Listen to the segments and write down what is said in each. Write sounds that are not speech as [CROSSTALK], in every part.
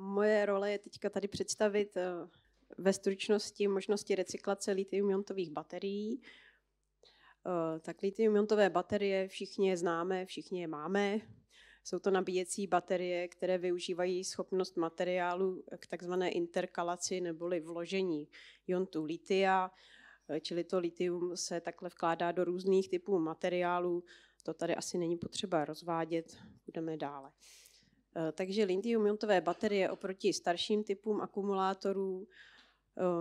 Moje role je teďka tady představit eh, ve stručnosti možnosti recyklace litium-iontových baterií. Eh, tak litium-iontové baterie všichni je známe, všichni je máme. Jsou to nabíjecí baterie, které využívají schopnost materiálu k takzvané interkalaci neboli vložení iontů litia, eh, čili to litium se takhle vkládá do různých typů materiálů. To tady asi není potřeba rozvádět, budeme dále. Eh, takže lithium iontové baterie oproti starším typům akumulátorů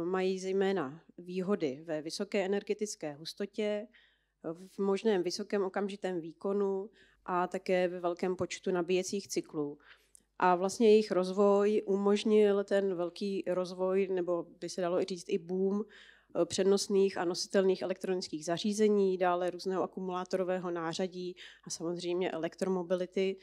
eh, mají zejména výhody ve vysoké energetické hustotě, v možném vysokém okamžitém výkonu a také ve velkém počtu nabíjecích cyklů. A vlastně jejich rozvoj umožnil ten velký rozvoj, nebo by se dalo říct i boom, eh, přenosných a nositelných elektronických zařízení, dále různého akumulátorového nářadí a samozřejmě elektromobility,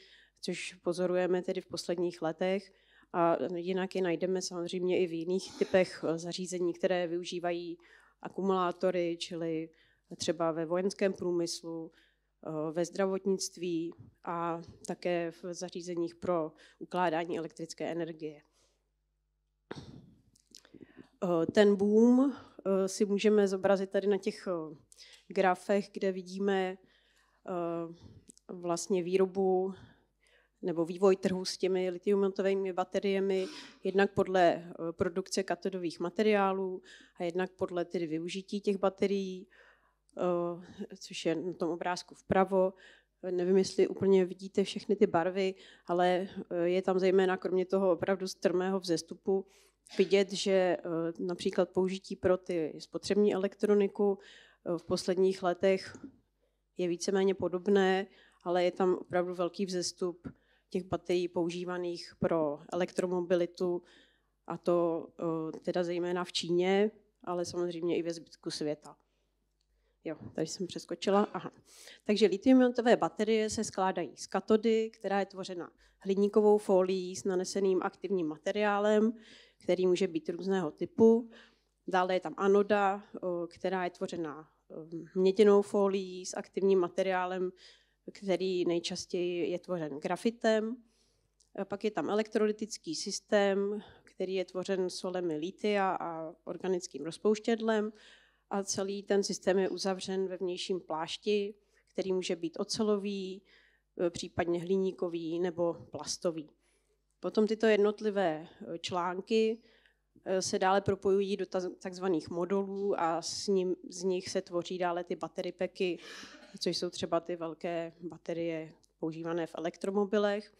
což pozorujeme tedy v posledních letech. A jinak je najdeme samozřejmě i v jiných typech eh, zařízení, které využívají akumulátory, čili třeba ve vojenském průmyslu, eh, ve zdravotnictví a také v zařízeních pro ukládání elektrické energie. Eh, ten boom si můžeme zobrazit tady na těch grafech, kde vidíme vlastně výrobu nebo vývoj trhu s těmi litiumontovými bateriemi, jednak podle eh, produkce katodových materiálů a jednak podle tedy využití těch baterií, eh, což je na tom obrázku vpravo. Nevím, jestli úplně vidíte všechny ty barvy, ale eh, je tam zejména kromě toho opravdu strmého vzestupu vidět, že například použití pro ty spotřební elektroniku v posledních letech je víceméně podobné, ale je tam opravdu velký vzestup těch baterií používaných pro elektromobilitu, a to eh, teda zejména v Číně, ale samozřejmě i ve zbytku světa. Jo, tady jsem přeskočila. Aha. Takže litium baterie se skládají z katody, která je tvořena hliníkovou folií s naneseným aktivním materiálem, který může být různého typu. Dále je tam anoda, eh, která je tvořena eh, měděnou folií s aktivním materiálem, který nejčastěji je tvořen grafitem. Eh, pak je tam elektrolytický systém, který je tvořen solemi litia a organickým rozpouštědlem a celý ten systém je uzavřen ve vnějším plášti, který může být ocelový, eh, případně hliníkový nebo plastový. Potom tyto jednotlivé eh, články Eh, se dále propojují do takzvaných modulů a s ním, z nich se tvoří dále ty battery packy, což jsou třeba ty velké baterie používané v elektromobilech.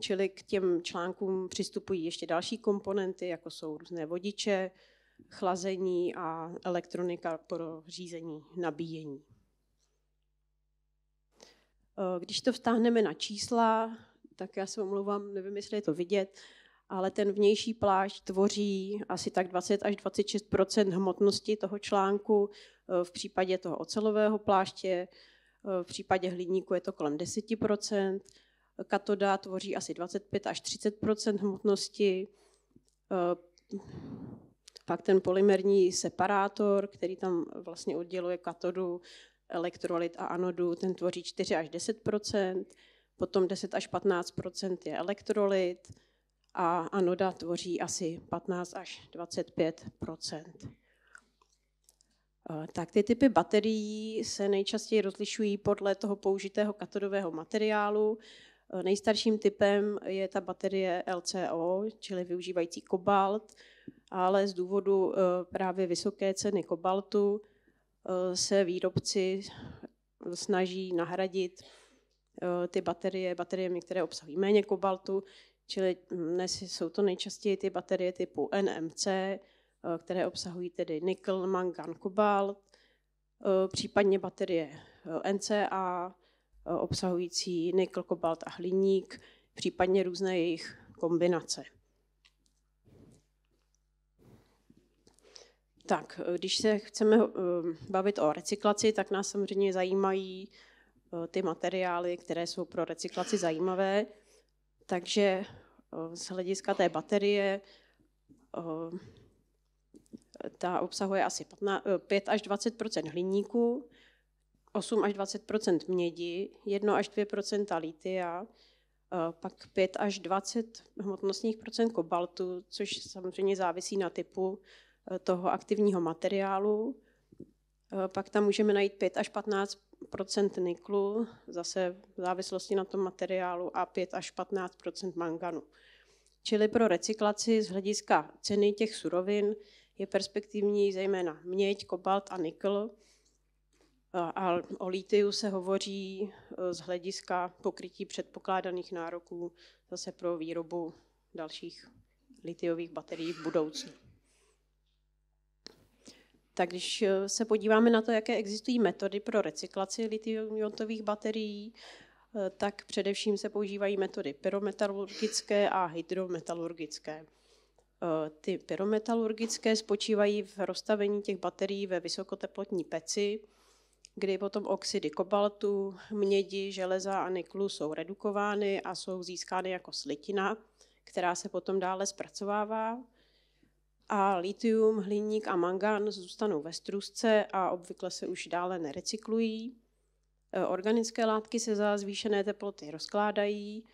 Čili k těm článkům přistupují ještě další komponenty, jako jsou různé vodiče, chlazení a elektronika pro řízení nabíjení. Eh, když to vtáhneme na čísla, tak já se omlouvám, nevím, jestli je to vidět, ale ten vnější plášť tvoří asi tak 20 až 26 hmotnosti toho článku. V případě toho ocelového pláště, v případě hliníku je to kolem 10 katoda tvoří asi 25 až 30 hmotnosti. Pak ten polymerní separátor, který tam vlastně odděluje katodu, elektrolyt a anodu, ten tvoří 4 až 10 potom 10 až 15 je elektrolyt, a anoda tvoří asi 15 až 25 eh, tak ty typy baterií se nejčastěji rozlišují podle toho použitého katodového materiálu. Eh, nejstarším typem je ta baterie LCO, čili využívající kobalt, ale z důvodu eh, právě vysoké ceny kobaltu se výrobci snaží nahradit ty baterie, bateriemi, které obsahují méně kobaltu, Čili dnes jsou to nejčastěji ty baterie typu NMC, eh, které obsahují tedy nikl, mangan, kobalt, eh, případně baterie eh, NCA, obsahující nikl, kobalt a hliník, případně různé jejich kombinace. Tak, když se chceme bavit o recyklaci, tak nás samozřejmě zajímají ty materiály, které jsou pro recyklaci zajímavé. Takže z hlediska té baterie ta obsahuje asi 5 e, až 20 hliníku, 8 až 20 mědi, 1 až 2 litia, e, pak 5 až 20 hmotnostních procent kobaltu, což samozřejmě závisí na typu e, toho aktivního materiálu. Pak tam můžeme najít 5 až 15 procent niklu, zase v závislosti na tom materiálu, a 5 až 15 manganu. Čili pro recyklaci z hlediska ceny těch surovin je perspektivní zejména měď, kobalt a nikl. A o litiu se hovoří e, z hlediska pokrytí předpokládaných nároků zase pro výrobu dalších litiových baterií v budoucnu. Tak když eh, se podíváme na to, jaké existují metody pro recyklaci litium-iontových baterií, eh, tak především se používají metody pyrometalurgické a hydrometalurgické. Eh, ty pyrometalurgické spočívají v rozstavení těch baterií ve vysokoteplotní peci, kdy potom oxidy kobaltu, mědi, železa a niklu jsou redukovány a jsou získány jako slitina, která se potom dále zpracovává a litium, hliník a mangan zůstanou ve strusce a obvykle se už dále nerecyklují. E, organické látky se za zvýšené teploty rozkládají,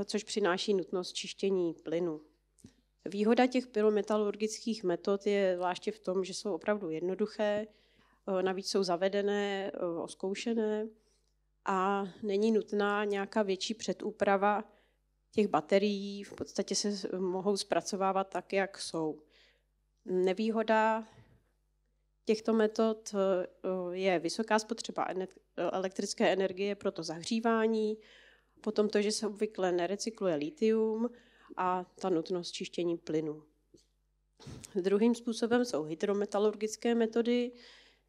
e, což přináší nutnost čištění plynu. Výhoda těch pyrometalurgických metod je zvláště v tom, že jsou opravdu jednoduché, e, navíc jsou zavedené, oskoušené a není nutná nějaká větší předúprava těch baterií, v podstatě se mohou zpracovávat tak, jak jsou. Nevýhoda těchto metod eh, je vysoká spotřeba elektrické energie pro to zahřívání, potom to, že se obvykle nerecykluje litium a ta nutnost čištění plynu. Druhým způsobem jsou hydrometalurgické metody,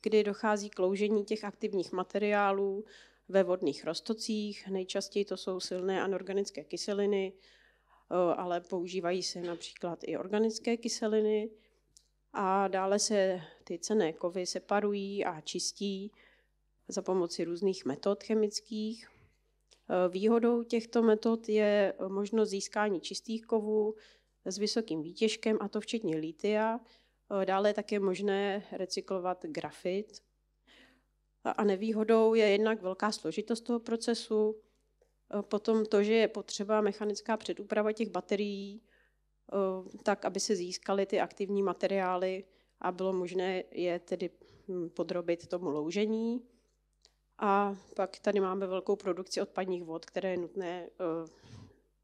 kdy dochází k loužení těch aktivních materiálů ve vodných roztocích. Nejčastěji to jsou silné anorganické kyseliny, eh, ale používají se například i organické kyseliny a dále se ty cené kovy separují a čistí za pomoci různých metod chemických. Eh, výhodou těchto metod je možnost získání čistých kovů s vysokým výtěžkem, a to včetně litia. Eh, dále je také možné recyklovat grafit. A nevýhodou je jednak velká složitost toho procesu, eh, potom to, že je potřeba mechanická předúprava těch baterií, Eh, tak, aby se získaly ty aktivní materiály a bylo možné je tedy hm, podrobit tomu loužení. A pak tady máme velkou produkci odpadních vod, které je nutné eh,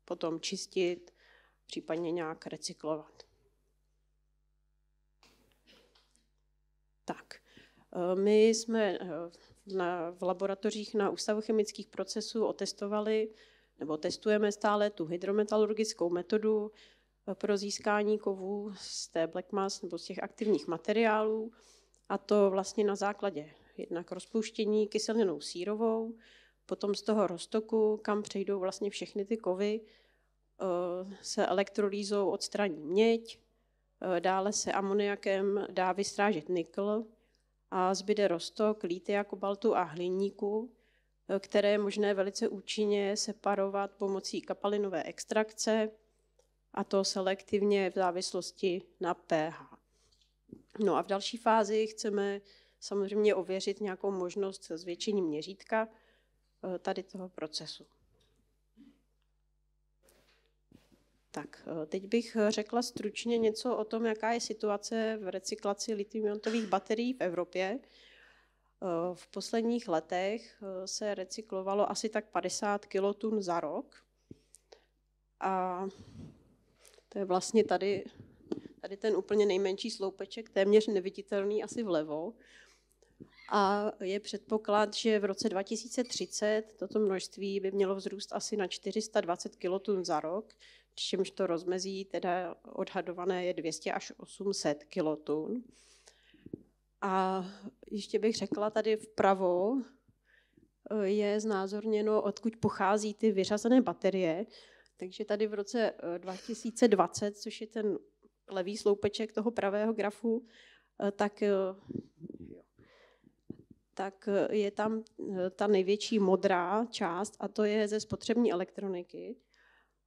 potom čistit, případně nějak recyklovat. Tak, eh, my jsme na, v laboratořích na Ústavu chemických procesů otestovali, nebo testujeme stále tu hydrometalurgickou metodu pro získání kovů z té black mass nebo z těch aktivních materiálů a to vlastně na základě jednak rozpuštění kyselinou sírovou, potom z toho roztoku, kam přejdou vlastně všechny ty kovy, eh, se elektrolýzou odstraní měď, eh, dále se amoniakem dá vystrážet nikl a zbyde roztok lítia, kobaltu a hliníku, eh, které je možné velice účinně separovat pomocí kapalinové extrakce, a to selektivně v závislosti na pH. No a v další fázi chceme samozřejmě ověřit nějakou možnost zvětšení měřítka eh, tady toho procesu. Tak, eh, teď bych řekla stručně něco o tom, jaká je situace v recyklaci litium-iontových baterií v Evropě. Eh, v posledních letech se recyklovalo asi tak 50 kilotun za rok. A to je vlastně tady, tady ten úplně nejmenší sloupeček, téměř neviditelný asi vlevo. A je předpoklad, že v roce 2030 toto množství by mělo vzrůst asi na 420 kilotun za rok, přičemž to rozmezí teda odhadované je 200 až 800 kilotun. A ještě bych řekla tady vpravo, eh, je znázorněno, odkud pochází ty vyřazené baterie. Takže tady v roce 2020, eh, což je ten levý sloupeček toho pravého grafu, eh, tak, eh, tak je tam ta největší modrá část a to je ze spotřební elektroniky.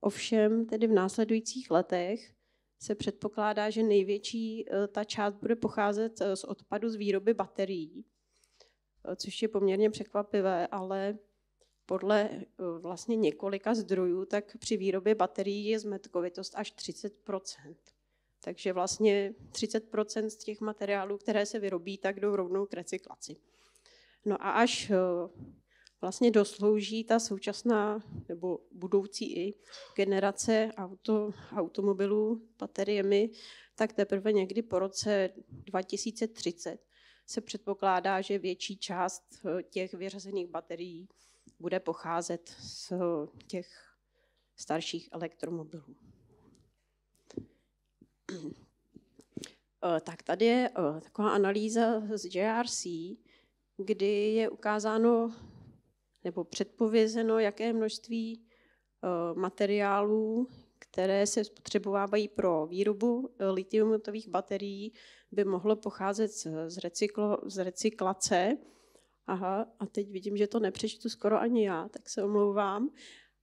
Ovšem tedy v následujících letech se předpokládá, že největší ta část bude pocházet z odpadu z výroby baterií, což je poměrně překvapivé, ale podle eh, vlastně několika zdrojů, tak při výrobě baterií je zmetkovitost až 30 Takže vlastně 30 z těch materiálů, které se vyrobí, tak jdou rovnou k recyklaci. No a až eh, vlastně doslouží ta současná nebo budoucí i generace auto, automobilů bateriemi, tak teprve někdy po roce 2030 se předpokládá, že větší část eh, těch vyřazených baterií bude pocházet z těch starších elektromobilů. Eh, tak tady je eh, taková analýza z JRC, kdy je ukázáno nebo předpovězeno, jaké množství eh, materiálů, které se spotřebovávají pro výrobu litiumových baterií, by mohlo pocházet z, recyklo, z recyklace aha, a teď vidím, že to nepřečtu skoro ani já, tak se omlouvám,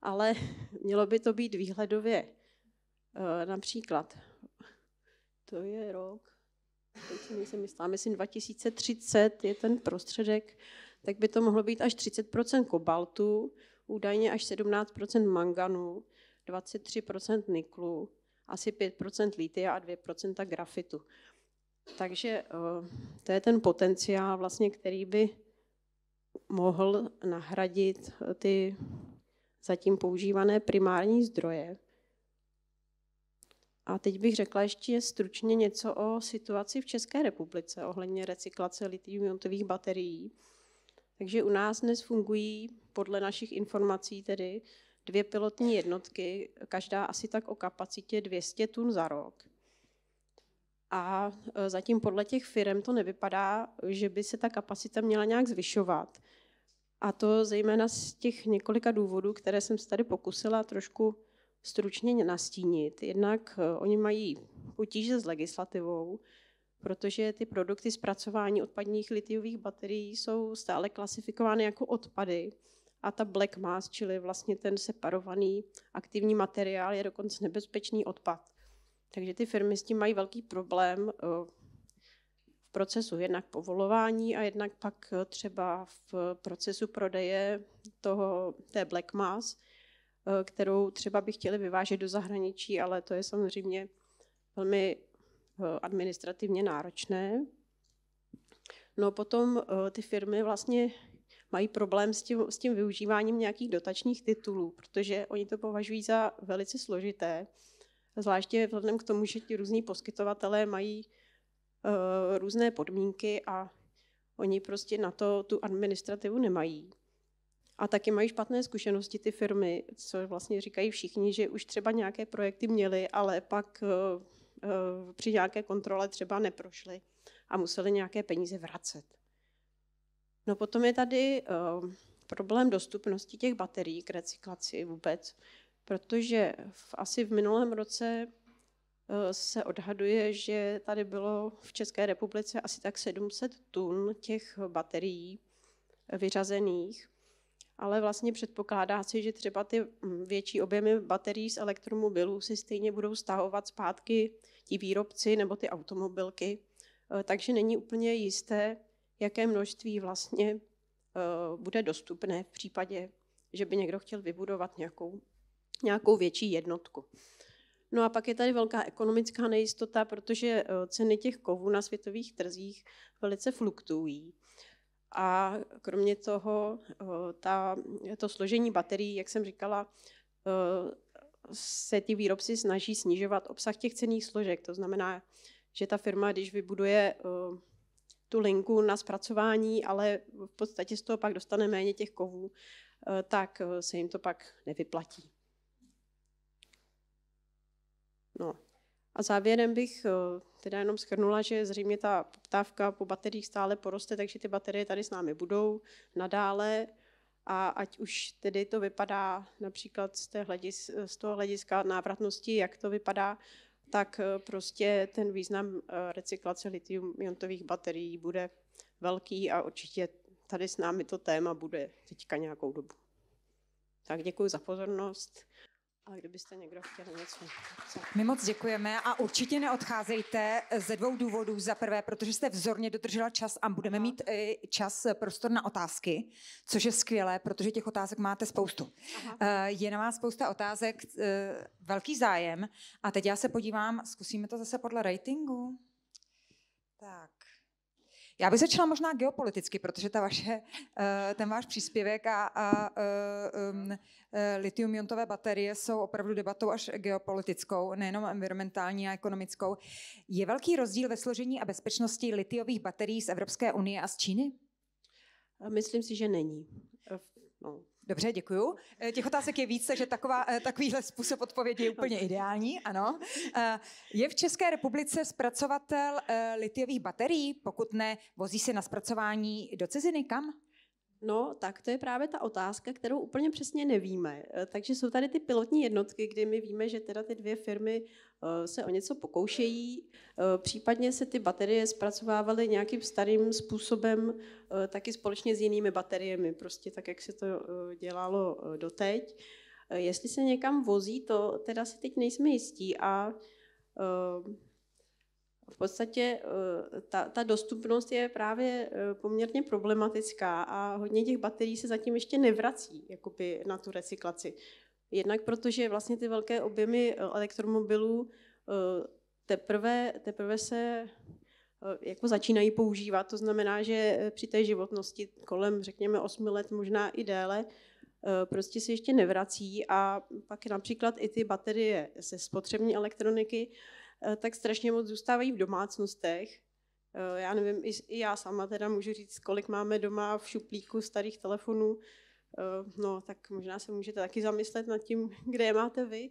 ale [LAUGHS] mělo by to být výhledově. Eh, například, to je rok, teď si myslím, jistá, myslím 2030 je ten prostředek, tak by to mohlo být až 30% kobaltu, údajně až 17% manganu, 23% niklu, asi 5% litia a 2% grafitu. Takže eh, to je ten potenciál, vlastně, který by mohl nahradit eh, ty zatím používané primární zdroje. A teď bych řekla ještě stručně něco o situaci v České republice ohledně recyklace litium-iontových baterií. Takže u nás dnes fungují podle našich informací tedy dvě pilotní jednotky, každá asi tak o kapacitě 200 tun za rok a e, zatím podle těch firm to nevypadá, že by se ta kapacita měla nějak zvyšovat. A to zejména z těch několika důvodů, které jsem se tady pokusila trošku stručně nastínit. Jednak e, oni mají potíže s legislativou, protože ty produkty zpracování odpadních litiových baterií jsou stále klasifikovány jako odpady a ta black mass, čili vlastně ten separovaný aktivní materiál, je dokonce nebezpečný odpad. Takže ty firmy s tím mají velký problém eh, v procesu jednak povolování a jednak pak eh, třeba v procesu prodeje toho, té black mass, eh, kterou třeba by chtěli vyvážet do zahraničí, ale to je samozřejmě velmi administrativně náročné. No potom ty firmy vlastně mají problém s tím, s tím využíváním nějakých dotačních titulů, protože oni to považují za velice složité. Zvláště vzhledem k tomu, že ti různí poskytovatelé mají uh, různé podmínky a oni prostě na to tu administrativu nemají. A taky mají špatné zkušenosti ty firmy, co vlastně říkají všichni, že už třeba nějaké projekty měli, ale pak uh, uh, při nějaké kontrole třeba neprošly a museli nějaké peníze vracet. No potom je tady problém dostupnosti těch baterií k recyklaci vůbec protože v, asi v minulém roce eh, se odhaduje, že tady bylo v České republice asi tak 700 tun těch baterií vyřazených, ale vlastně předpokládá se, že třeba ty mm, větší objemy baterií z elektromobilů si stejně budou stahovat zpátky ti výrobci nebo ty automobilky, eh, takže není úplně jisté, jaké množství vlastně eh, bude dostupné v případě, že by někdo chtěl vybudovat nějakou nějakou větší jednotku. No a pak je tady velká ekonomická nejistota, protože eh, ceny těch kovů na světových trzích velice fluktuují. A kromě toho eh, ta, to složení baterií, jak jsem říkala, eh, se ty výrobci snaží snižovat obsah těch cených složek. To znamená, že ta firma, když vybuduje tu linku na zpracování, ale v podstatě z toho pak dostane méně těch kovů, tak se jim to pak nevyplatí. No. A závěrem bych eh, teda jenom schrnula, že zřejmě ta poptávka po bateriích stále poroste, takže ty baterie tady s námi budou nadále. A ať už tedy to vypadá například z, té hledis, z toho hlediska návratnosti, jak to vypadá, tak eh, prostě ten význam eh, recyklace litium-iontových baterií bude velký a určitě tady s námi to téma bude teďka nějakou dobu. Tak děkuji za pozornost. A kdybyste někdo chtěl něco. Co? My moc děkujeme a určitě neodcházejte ze dvou důvodů. Za prvé, protože jste vzorně dodržela čas a budeme mít i čas, eh, prostor na otázky, což je skvělé, protože těch otázek máte spoustu. Aha. Eh, je na vás spousta otázek, eh, velký zájem. A teď já se podívám, zkusíme to zase podle ratingu. Tak. Já bych začala možná geopoliticky, protože ta vaše, eh, ten váš příspěvek a, a eh, um, eh, litium-iontové baterie jsou opravdu debatou až geopolitickou, nejenom environmentální a ekonomickou. Je velký rozdíl ve složení a bezpečnosti litiových baterií z Evropské unie a z Číny? Myslím si, že není. No, Dobře, děkuju. Eh, těch otázek je více, že taková, eh, takovýhle způsob odpovědi je úplně ideální, ano. Eh, je v České republice zpracovatel litiových baterií? Pokud ne, vozí se na zpracování do ciziny kam? No, tak to je právě ta otázka, kterou úplně přesně nevíme. Eh, takže jsou tady ty pilotní jednotky, kdy my víme, že teda ty dvě firmy eh, se o něco pokoušejí. Eh, případně se ty baterie zpracovávaly nějakým starým způsobem, taky společně s jinými bateriemi, prostě tak, jak se to dělalo doteď. Jestli se někam vozí, to teda si teď nejsme jistí a v podstatě eh, ta, ta dostupnost je právě eh, poměrně problematická a hodně těch baterií se zatím ještě nevrací jakoby na tu recyklaci. Jednak protože vlastně ty velké objemy eh, elektromobilů teprve, teprve se jako začínají používat. To znamená, že při té životnosti kolem, řekněme, 8 let, možná i déle, prostě se ještě nevrací a pak například i ty baterie ze spotřební elektroniky Eh, tak strašně moc zůstávají v domácnostech. Eh, já nevím, i já sama teda můžu říct, kolik máme doma v šuplíku starých telefonů, eh, no tak možná se můžete taky zamyslet nad tím, [LAUGHS] kde je máte vy.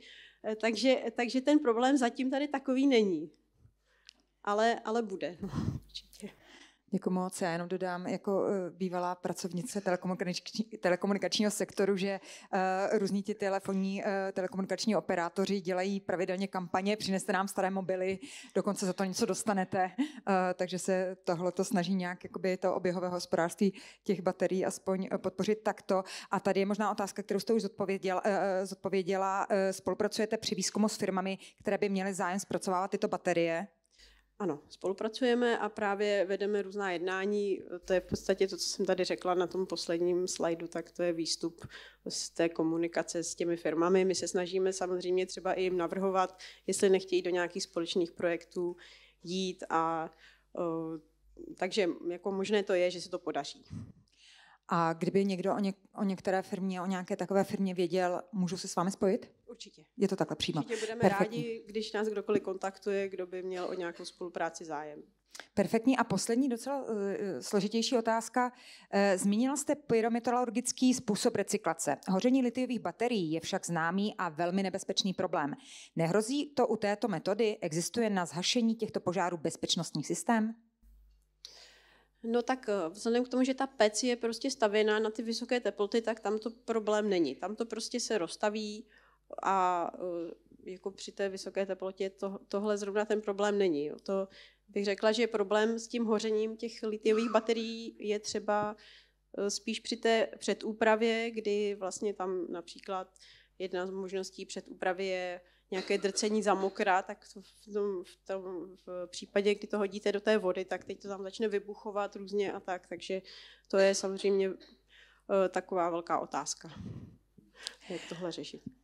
Takže, takže ten problém zatím tady takový není. Ale, ale bude. No, [LAUGHS] určitě. Děkuji moc. Já jenom dodám jako eh, bývalá pracovnice telekomunikační, telekomunikačního sektoru, že uh, různí ti telefonní uh, telekomunikační operátoři dělají pravidelně kampaně, přineste nám staré mobily, dokonce za to něco dostanete, uh, takže se tohle to snaží nějak jakoby to oběhové hospodářství těch baterií aspoň podpořit takto. A tady je možná otázka, kterou jste už zodpověděla, uh, zodpověděla. Uh, spolupracujete při výzkumu s firmami, které by měly zájem zpracovávat tyto baterie? Ano, spolupracujeme a právě vedeme různá jednání. To je v podstatě to, co jsem tady řekla na tom posledním slajdu, tak to je výstup z té komunikace s těmi firmami. My se snažíme samozřejmě třeba i jim navrhovat, jestli nechtějí do nějakých společných projektů jít a takže jako možné to je, že se to podaří. A kdyby někdo o, něk- o některé firmě, o nějaké takové firmě věděl, můžu se s vámi spojit? Určitě. Je to takhle přímo. Určitě budeme Perfektní. rádi, když nás kdokoliv kontaktuje, kdo by měl o nějakou spolupráci zájem. Perfektní. A poslední docela uh, složitější otázka. Uh, zmínila jste pyrometalurgický způsob recyklace. Hoření litiových baterií je však známý a velmi nebezpečný problém. Nehrozí to u této metody? Existuje na zhašení těchto požárů bezpečnostní systém? No tak eh, vzhledem k tomu, že ta pec je prostě stavěná na ty vysoké teploty, tak tam to problém není. Tam to prostě se rozstaví a eh, jako při té vysoké teplotě to, tohle zrovna ten problém není. Jo. To bych řekla, že problém s tím hořením těch litiových baterií je třeba eh, spíš při té předúpravě, kdy vlastně tam například jedna z možností předúpravy je nějaké drcení mokra, tak v tom, v tom v případě, kdy to hodíte do té vody, tak teď to tam začne vybuchovat různě a tak. Takže to je samozřejmě eh, taková velká otázka, jak tohle řešit.